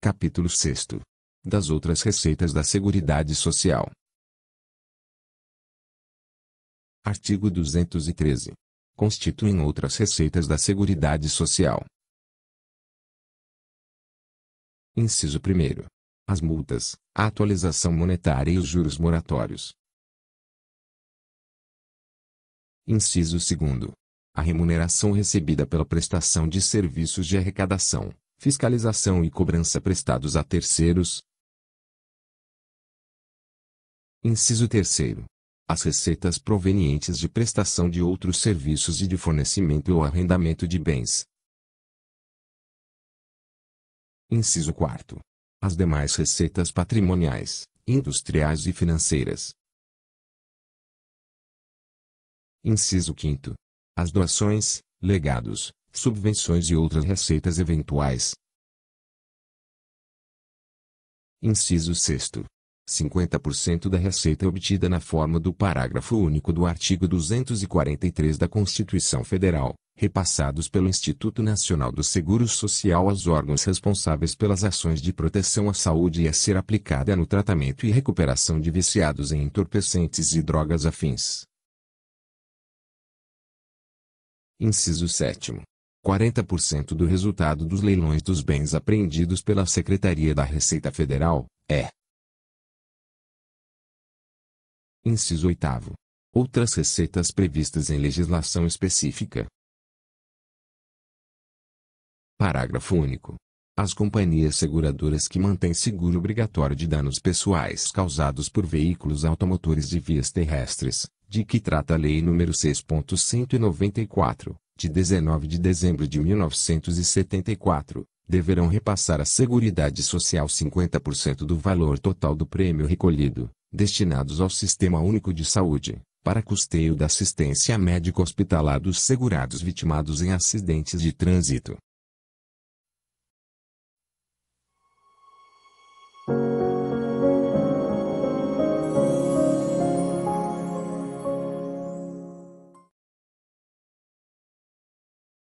Capítulo 6. Das outras receitas da Seguridade Social. Artigo 213. Constituem outras receitas da Seguridade Social. Inciso 1. As multas, a atualização monetária e os juros moratórios. Inciso 2. A remuneração recebida pela prestação de serviços de arrecadação, fiscalização e cobrança prestados a terceiros. Inciso 3. As receitas provenientes de prestação de outros serviços e de fornecimento ou arrendamento de bens. Inciso 4. As demais receitas patrimoniais, industriais e financeiras. Inciso 5. As doações, legados, subvenções e outras receitas eventuais. Inciso 6. 50% da receita obtida na forma do parágrafo único do artigo 243 da Constituição Federal, repassados pelo Instituto Nacional do Seguro Social aos órgãos responsáveis pelas ações de proteção à saúde e a ser aplicada no tratamento e recuperação de viciados em entorpecentes e drogas afins. Inciso 7. 40% do resultado dos leilões dos bens apreendidos pela Secretaria da Receita Federal, é. Inciso 8. Outras receitas previstas em legislação específica. Parágrafo único. As companhias seguradoras que mantêm seguro obrigatório de danos pessoais causados por veículos automotores de vias terrestres, de que trata a Lei nº 6.194, de 19 de dezembro de 1974, deverão repassar à Seguridade Social 50% do valor total do prêmio recolhido, destinados ao Sistema Único de Saúde, para custeio da assistência médico-hospitalar dos segurados vitimados em acidentes de trânsito.